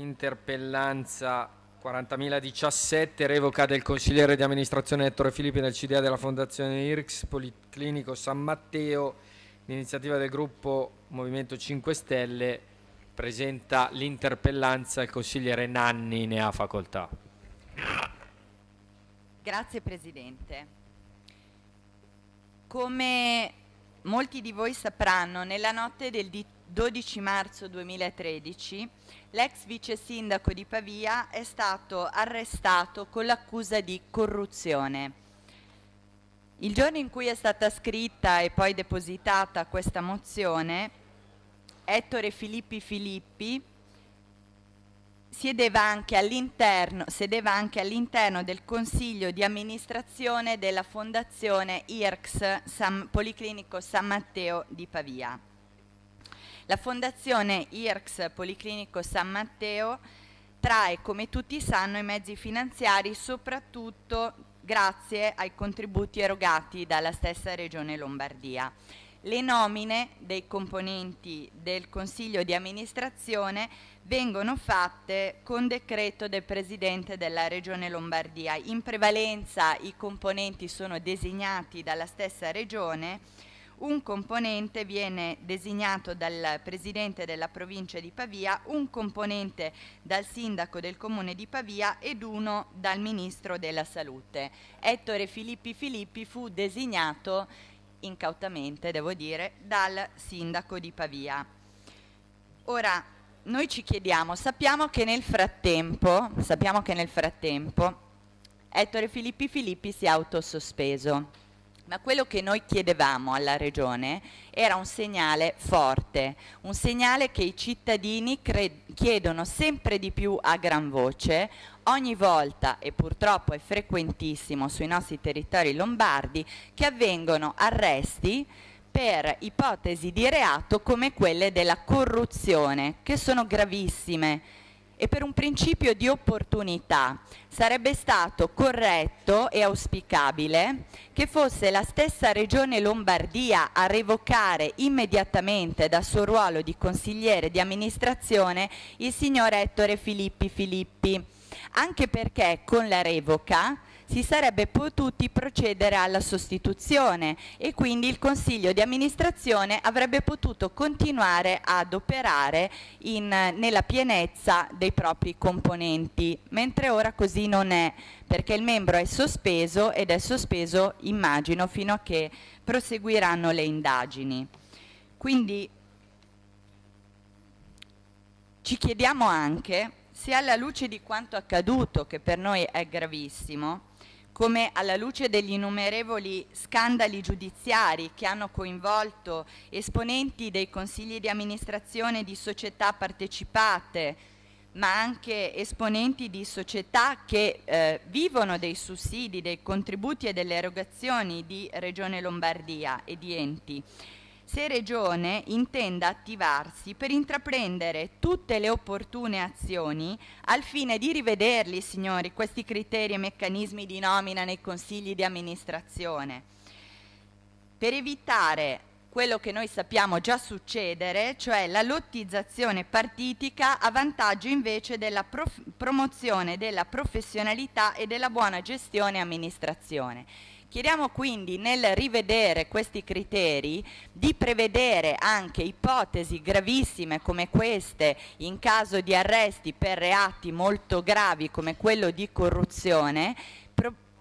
interpellanza 40.017, revoca del consigliere di amministrazione Ettore Filippi nel CDA della Fondazione IRCS Policlinico San Matteo, l'iniziativa del gruppo Movimento 5 Stelle presenta l'interpellanza il consigliere Nanni, ne ha facoltà. Grazie Presidente. Come molti di voi sapranno, nella notte del, 12 marzo 2013 l'ex vice sindaco di Pavia è stato arrestato con l'accusa di corruzione. Il giorno in cui è stata scritta e poi depositata questa mozione, Ettore Filippi Filippi Siedeva anche all'interno all del consiglio di amministrazione della fondazione IRCS San, Policlinico San Matteo di Pavia. La Fondazione IRCS Policlinico San Matteo trae, come tutti sanno, i mezzi finanziari soprattutto grazie ai contributi erogati dalla stessa Regione Lombardia. Le nomine dei componenti del Consiglio di amministrazione vengono fatte con decreto del Presidente della Regione Lombardia. In prevalenza i componenti sono designati dalla stessa Regione un componente viene designato dal presidente della provincia di Pavia, un componente dal sindaco del comune di Pavia ed uno dal ministro della salute. Ettore Filippi Filippi fu designato incautamente, devo dire, dal sindaco di Pavia. Ora, noi ci chiediamo, sappiamo che nel frattempo, sappiamo che nel frattempo Ettore Filippi Filippi si è autosospeso ma quello che noi chiedevamo alla Regione era un segnale forte, un segnale che i cittadini chiedono sempre di più a gran voce, ogni volta, e purtroppo è frequentissimo sui nostri territori lombardi, che avvengono arresti per ipotesi di reato come quelle della corruzione, che sono gravissime e per un principio di opportunità sarebbe stato corretto e auspicabile che fosse la stessa Regione Lombardia a revocare immediatamente dal suo ruolo di consigliere di amministrazione il signor Ettore Filippi Filippi, anche perché con la revoca si sarebbe potuti procedere alla sostituzione e quindi il Consiglio di amministrazione avrebbe potuto continuare ad operare in, nella pienezza dei propri componenti, mentre ora così non è, perché il membro è sospeso ed è sospeso, immagino, fino a che proseguiranno le indagini. Quindi ci chiediamo anche se alla luce di quanto accaduto, che per noi è gravissimo, come alla luce degli innumerevoli scandali giudiziari che hanno coinvolto esponenti dei consigli di amministrazione di società partecipate, ma anche esponenti di società che eh, vivono dei sussidi, dei contributi e delle erogazioni di Regione Lombardia e di enti se Regione intenda attivarsi per intraprendere tutte le opportune azioni al fine di rivederli, signori, questi criteri e meccanismi di nomina nei consigli di amministrazione, per evitare quello che noi sappiamo già succedere, cioè la lottizzazione partitica a vantaggio invece della promozione della professionalità e della buona gestione e amministrazione. Chiediamo quindi nel rivedere questi criteri di prevedere anche ipotesi gravissime come queste in caso di arresti per reati molto gravi come quello di corruzione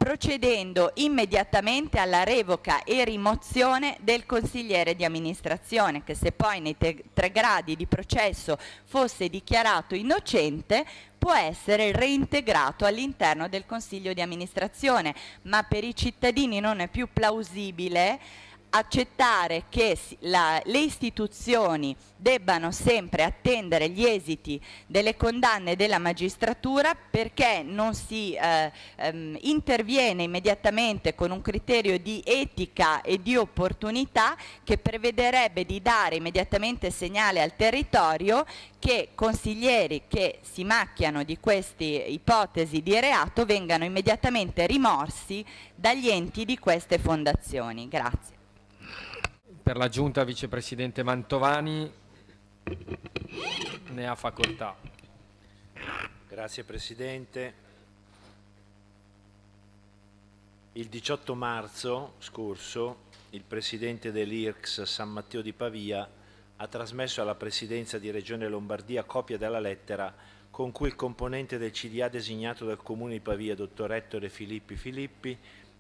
procedendo immediatamente alla revoca e rimozione del consigliere di amministrazione che se poi nei tre gradi di processo fosse dichiarato innocente può essere reintegrato all'interno del consiglio di amministrazione, ma per i cittadini non è più plausibile accettare che la, le istituzioni debbano sempre attendere gli esiti delle condanne della magistratura perché non si eh, ehm, interviene immediatamente con un criterio di etica e di opportunità che prevederebbe di dare immediatamente segnale al territorio che consiglieri che si macchiano di queste ipotesi di reato vengano immediatamente rimorsi dagli enti di queste fondazioni. Grazie. Per la giunta vicepresidente Mantovani ne ha facoltà. Grazie Presidente. Il 18 marzo scorso il Presidente dell'IRCS San Matteo di Pavia ha trasmesso alla Presidenza di Regione Lombardia copia della lettera con cui il componente del CDA designato dal Comune di Pavia, dottor Ettore Filippi Filippi,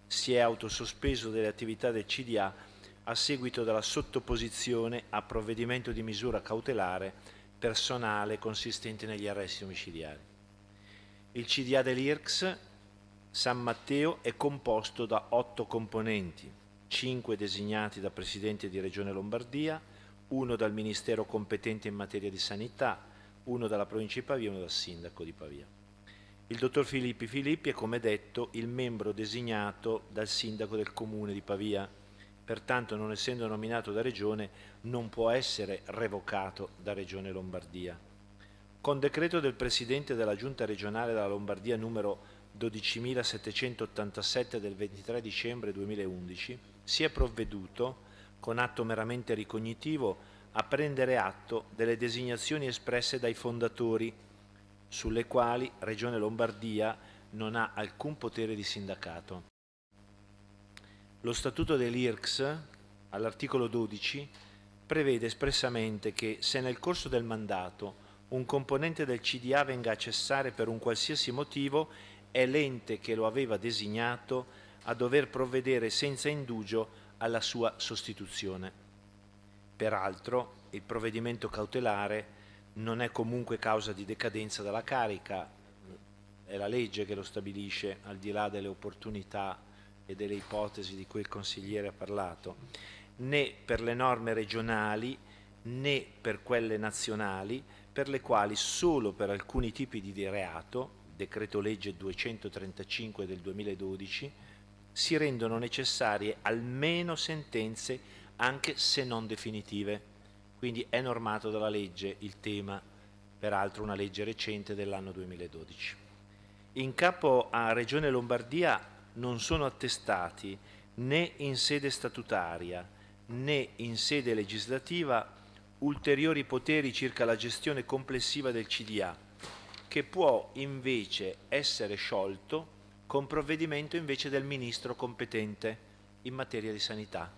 si è autosospeso delle attività del CDA a seguito della sottoposizione a provvedimento di misura cautelare personale consistente negli arresti domiciliari. Il CDA dell'IRCS San Matteo è composto da otto componenti, cinque designati da Presidente di Regione Lombardia, uno dal Ministero competente in materia di sanità, uno dalla provincia di Pavia e uno dal Sindaco di Pavia. Il dottor Filippi Filippi è, come detto, il membro designato dal Sindaco del Comune di Pavia pertanto non essendo nominato da Regione non può essere revocato da Regione Lombardia. Con decreto del Presidente della Giunta regionale della Lombardia numero 12.787 del 23 dicembre 2011 si è provveduto, con atto meramente ricognitivo, a prendere atto delle designazioni espresse dai fondatori, sulle quali Regione Lombardia non ha alcun potere di sindacato. Lo statuto dell'IRCS, all'articolo 12, prevede espressamente che se nel corso del mandato un componente del CDA venga a cessare per un qualsiasi motivo, è l'ente che lo aveva designato a dover provvedere senza indugio alla sua sostituzione. Peraltro, il provvedimento cautelare non è comunque causa di decadenza dalla carica, è la legge che lo stabilisce al di là delle opportunità e delle ipotesi di cui il consigliere ha parlato, né per le norme regionali né per quelle nazionali, per le quali solo per alcuni tipi di reato, decreto legge 235 del 2012, si rendono necessarie almeno sentenze anche se non definitive. Quindi è normato dalla legge il tema, peraltro una legge recente dell'anno 2012. In capo a Regione Lombardia non sono attestati né in sede statutaria né in sede legislativa ulteriori poteri circa la gestione complessiva del CDA, che può invece essere sciolto con provvedimento invece del ministro competente in materia di sanità,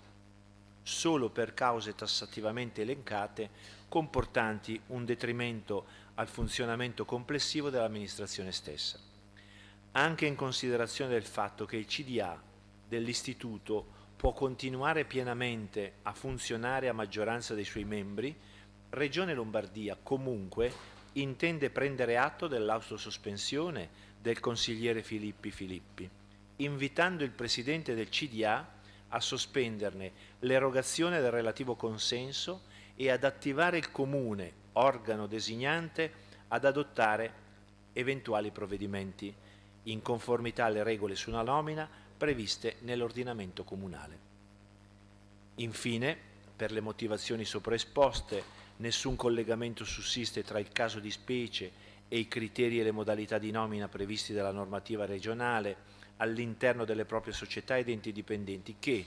solo per cause tassativamente elencate comportanti un detrimento al funzionamento complessivo dell'amministrazione stessa anche in considerazione del fatto che il CDA dell'istituto può continuare pienamente a funzionare a maggioranza dei suoi membri, Regione Lombardia comunque intende prendere atto dell'autosospensione del consigliere Filippi Filippi, invitando il presidente del CDA a sospenderne l'erogazione del relativo consenso e ad attivare il comune, organo designante, ad adottare eventuali provvedimenti in conformità alle regole sulla nomina previste nell'ordinamento comunale. Infine, per le motivazioni sopraesposte, nessun collegamento sussiste tra il caso di specie e i criteri e le modalità di nomina previsti dalla normativa regionale all'interno delle proprie società ed enti dipendenti che,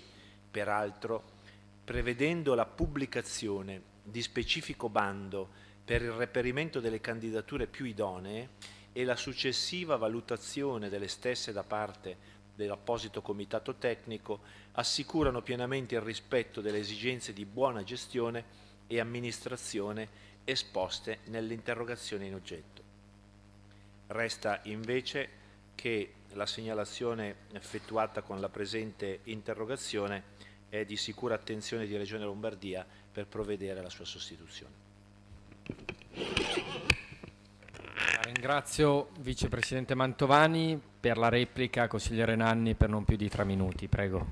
peraltro, prevedendo la pubblicazione di specifico bando per il reperimento delle candidature più idonee, e la successiva valutazione delle stesse da parte dell'apposito comitato tecnico assicurano pienamente il rispetto delle esigenze di buona gestione e amministrazione esposte nell'interrogazione in oggetto. Resta invece che la segnalazione effettuata con la presente interrogazione è di sicura attenzione di Regione Lombardia per provvedere alla sua sostituzione. Ringrazio Vicepresidente Mantovani per la replica, Consigliere Nanni per non più di tre minuti, prego.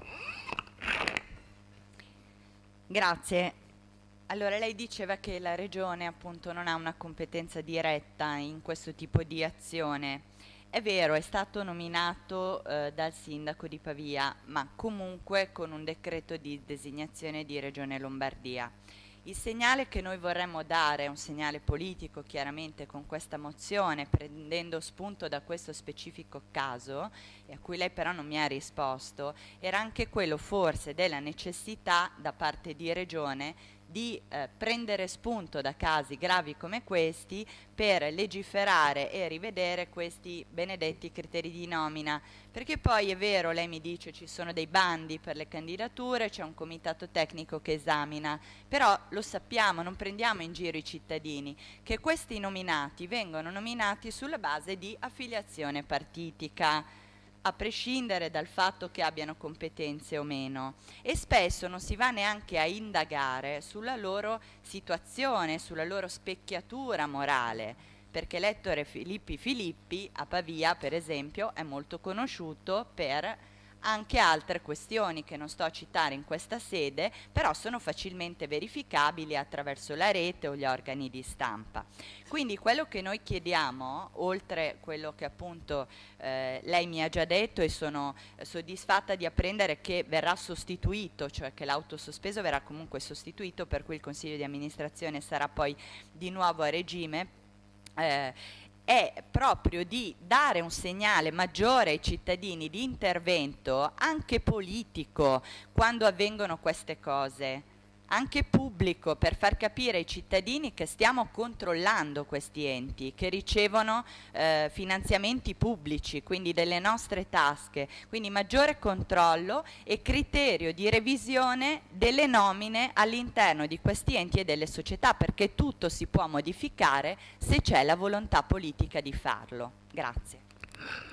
Grazie. Allora, lei diceva che la Regione appunto non ha una competenza diretta in questo tipo di azione. È vero, è stato nominato eh, dal Sindaco di Pavia, ma comunque con un decreto di designazione di Regione Lombardia. Il segnale che noi vorremmo dare è un segnale politico chiaramente con questa mozione, prendendo spunto da questo specifico caso, e a cui lei però non mi ha risposto, era anche quello forse della necessità da parte di Regione di eh, prendere spunto da casi gravi come questi per legiferare e rivedere questi benedetti criteri di nomina. Perché poi è vero, lei mi dice, ci sono dei bandi per le candidature, c'è un comitato tecnico che esamina, però lo sappiamo, non prendiamo in giro i cittadini, che questi nominati vengono nominati sulla base di affiliazione partitica a prescindere dal fatto che abbiano competenze o meno e spesso non si va neanche a indagare sulla loro situazione, sulla loro specchiatura morale, perché Lettore Filippi Filippi a Pavia, per esempio, è molto conosciuto per anche altre questioni che non sto a citare in questa sede, però sono facilmente verificabili attraverso la rete o gli organi di stampa. Quindi quello che noi chiediamo, oltre quello che appunto eh, lei mi ha già detto e sono soddisfatta di apprendere che verrà sostituito, cioè che l'autosospeso verrà comunque sostituito, per cui il Consiglio di amministrazione sarà poi di nuovo a regime, eh, è proprio di dare un segnale maggiore ai cittadini di intervento anche politico quando avvengono queste cose anche pubblico per far capire ai cittadini che stiamo controllando questi enti che ricevono eh, finanziamenti pubblici, quindi delle nostre tasche, quindi maggiore controllo e criterio di revisione delle nomine all'interno di questi enti e delle società perché tutto si può modificare se c'è la volontà politica di farlo. Grazie.